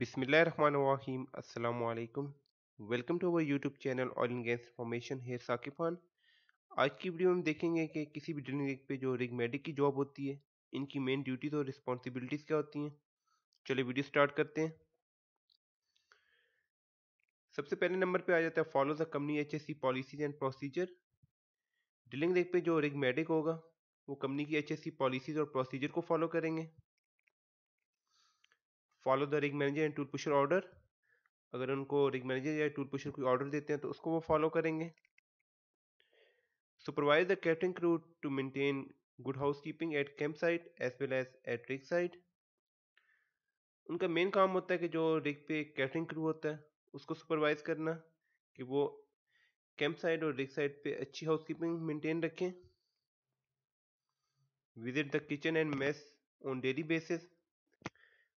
बिसमीम अल्लाम welcome to our YouTube channel oil and gas information here Saqib Khan आज की वीडियो में देखेंगे कि किसी भी ड्रिलिंग रिग पे जो रिग मेडिक की जॉब होती है इनकी मेन ड्यूटीज़ और रिस्पॉन्सिबिलिटीज़ क्या होती हैं चलिए वीडियो स्टार्ट करते हैं सबसे पहले नंबर पर आ जाता है follow the company H S C policies and procedure drilling rig पे जो रिग मेडिक होगा वो कंपनी की एच एस सी पॉलिसीज़ और प्रोसीजर को फॉलो करेंगे follow the rig manager and tool pusher order अगर उनको रिग मैनेजर या टूल पुशर कोई ऑर्डर देते हैं तो उसको वो फॉलो करेंगे supervise the catering crew to maintain good housekeeping at camp site as well as at rig site उनका मेन काम होता है कि जो रिग पे कैटरिंग क्रू होता है उसको सुपरवाइज करना कि वो कैंप साइट और रिग साइट पे अच्छी हाउस कीपिंग मेंटेन रखें visit the kitchen and mess on daily basis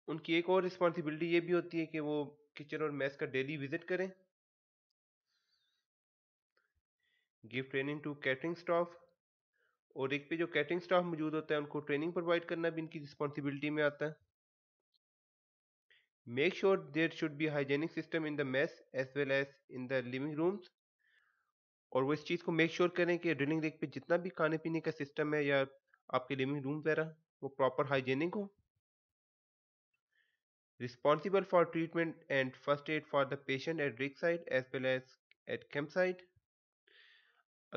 उनकी एक और रिस्पॉन्सिबिलिटी ये भी होती है कि वो किचन और मेस का डेली विजिट करें give training to catering staff और एक पे जो कैटरिंग स्टाफ मौजूद होता है उनको ट्रेनिंग प्रोवाइड करना भी इनकी रिस्पॉन्सिबिलिटी में आता है make sure there should be hygienic system in the mess as well as in the living rooms और वो इस चीज़ को मेक श्योर sure करें कि ड्रिलिंग रेक पे जितना भी खाने पीने का सिस्टम है या आपके लिविंग रूम वगैरह वो प्रॉपर हाइजेनिक हो responsible for treatment and first aid for the patient at rig site as well as at camp site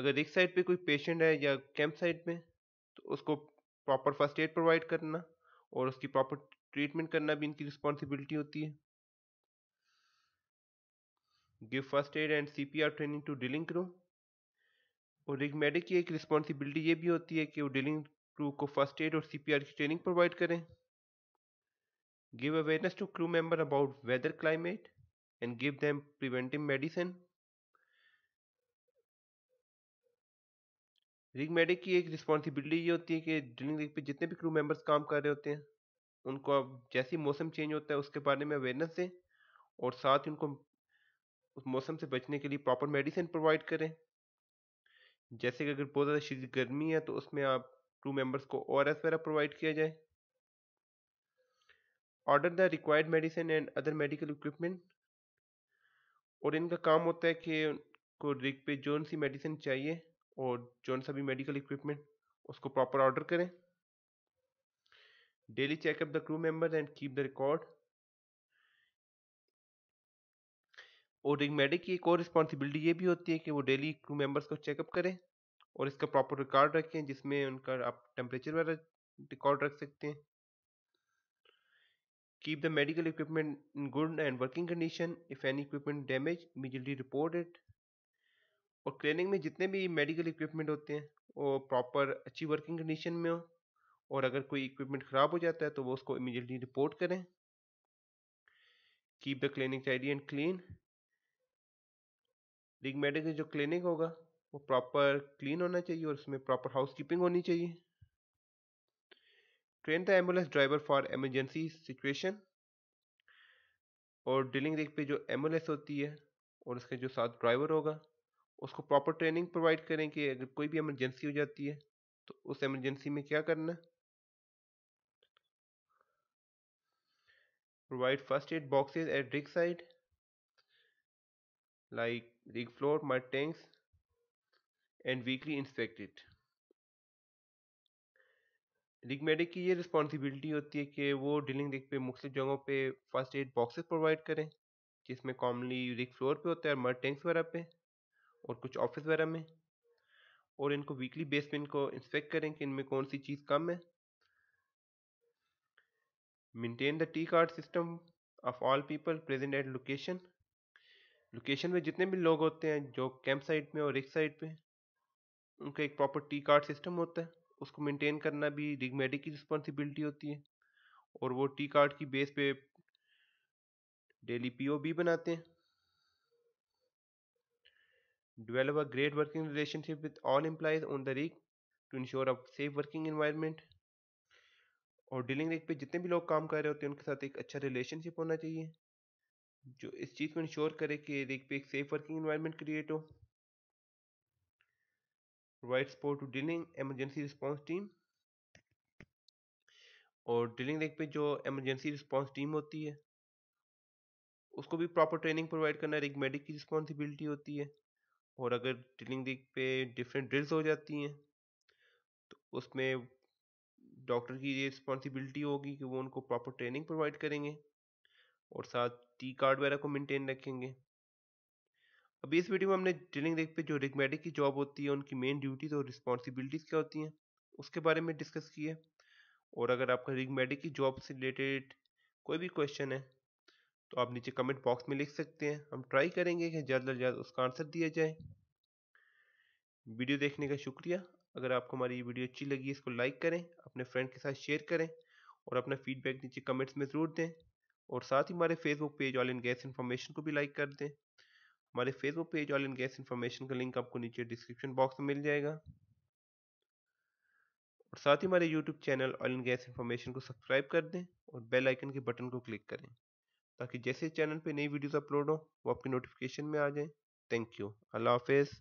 अगर रिक साइड पे कोई पेशेंट है या कैंप साइड में तो उसको प्रॉपर फर्स्ट एड प्रोवाइड करना और उसकी प्रॉपर ट्रीटमेंट करना भी इनकी रिस्पॉन्सिबिलिटी होती है give first aid and C P R training to drilling crew और रिग मेडिक की एक रिस्पॉन्सिबिलिटी ये भी होती है कि वो डीलिंग क्रू को फर्स्ट एड और सी पी आर की ट्रेनिंग प्रोवाइड करें give awareness to crew member about weather climate and give them preventive medicine rig medic की एक रिस्पॉन्सिबिलिटी ये होती है कि ड्रिलिंग रिग पे जितने भी क्रू मेंबर्स काम कर रहे होते हैं उनको अब जैसे ही मौसम चेंज होता है उसके बारे में अवेयरनेस दें और साथ ही उनको उस मौसम से बचने के लिए प्रॉपर मेडिसिन प्रोवाइड करें जैसे कि अगर बहुत ज़्यादा शरीर गर्मी है तो उसमें आप क्रू मेंबर्स को ओ एस वगैरह प्रोवाइड किया जाए order the required medicine and other medical equipment और इनका काम होता है कि को रिक पे जोन सी मेडिसिन चाहिए और जोन सा भी मेडिकल इक्विपमेंट उसको प्रॉपर ऑर्डर करें daily checkup the crew member and keep the record और रिंग मेडिक की एक और रिस्पॉन्सिबिलिटी ये भी होती है कि वो डेली क्रू मेंबर्स को चेकअप करें और इसका प्रॉपर रिकॉर्ड रखें जिसमें उनका आप टेम्परेचर वगैरह रिकॉर्ड रख सकते हैं Keep the medical equipment in good and working condition. If any equipment damage, immediately report it. और क्लिनिक में जितने भी मेडिकल इक्विपमेंट होते हैं वो प्रॉपर अच्छी वर्किंग कंडीशन में हो और अगर कोई इक्विपमेंट ख़राब हो जाता है तो वो उसको इमीडिएटली रिपोर्ट करें keep the clinic tidy and clean rig medical जो क्लिनिक होगा वो प्रॉपर क्लीन होना चाहिए और उसमें प्रॉपर हाउस कीपिंग होनी चाहिए train the ambulance driver for emergency situation और डीलिंग रेक पे जो एम्बुलेंस होती है और उसके जो साथ ड्राइवर होगा उसको प्रॉपर ट्रेनिंग प्रोवाइड करें कि अगर कोई भी एमरजेंसी हो जाती है तो उस एमरजेंसी में क्या करना provide first aid boxes at rig site like rig floor mud tanks and weekly inspected rig medic की ये रिस्पॉन्सिबिलिटी होती है कि वो डीलिंग लीग पे मुख्त जगहों पे फर्स्ट एड बॉक्सेस प्रोवाइड करें जिसमें कॉमनली रिग फ्लोर पे होता है और मर्ड टैंक्स वगैरह पे और कुछ ऑफिस वगैरह में और इनको वीकली बेस पे इनको इंस्पेक्ट करें कि इनमें कौन सी चीज़ कम है maintain the T card system of all people present at location location में जितने भी लोग होते हैं जो कैंप साइट में और रिक साइट पे उनका एक प्रॉपर टी कार्ड सिस्टम होता है उसको मेंटेन करना भी रिगमेटिक की रिस्पॉन्सिबिलिटी होती है और वो टी कार्ड की बेस पे डेली पी भी बनाते हैं develop a great working relationship with all employees on the rig to ensure a safe working environment और डीलिंग रिग पे जितने भी लोग काम कर रहे होते हैं उनके साथ एक अच्छा रिलेशनशिप होना चाहिए जो इस चीज़ को इंश्योर करे कि रिग पे एक सेफ वर्किंग इन्वायरमेंट क्रिएट हो provides support to dealing emergency response team और डीलिंग रेक पे जो एमरजेंसी रिस्पांस टीम होती है उसको भी प्रॉपर ट्रेनिंग प्रोवाइड करना एक मेडिक की रिस्पॉन्सिबिलिटी होती है और अगर डीलिंग रेक पे डिफरेंट ड्रिल्स हो जाती हैं तो उसमें डॉक्टर की ये रिस्पॉन्सिबिलिटी होगी कि वो उनको प्रॉपर ट्रेनिंग प्रोवाइड करेंगे और साथ टी कार्ड वगैरह को मेनटेन रखेंगे अभी इस वीडियो में हमने ड्रिलिंग रेक पे जो रेक मेडिक की जॉब होती है उनकी मेन ड्यूटीज़ और रिस्पॉन्सिबिलिटीज़ क्या होती हैं उसके बारे में डिस्कस किए और अगर आपका रिग मेडिक की जॉब से रिलेटेड कोई भी क्वेश्चन है तो आप नीचे कमेंट बॉक्स में लिख सकते हैं हम ट्राई करेंगे कि ज़्यादा से ज़्यादा उसका आंसर दिया जाए वीडियो देखने का शुक्रिया अगर आपको हमारी ये वीडियो अच्छी लगी इसको लाइक करें अपने फ्रेंड के साथ शेयर करें और अपना फीडबैक नीचे कमेंट्स में ज़रूर दें और साथ ही हमारे Facebook page oil and gas information को भी लाइक कर दें हमारे Facebook page oil and gas information का लिंक आपको नीचे डिस्क्रिप्शन बॉक्स में मिल जाएगा और साथ ही हमारे YouTube channel oil and gas information को सब्सक्राइब कर दें और बेल आइकन के बटन को क्लिक करें ताकि जैसे चैनल पे नई वीडियोस अपलोड हो वो आपकी नोटिफिकेशन में आ जाए थैंक यू अल्लाह हाफिज़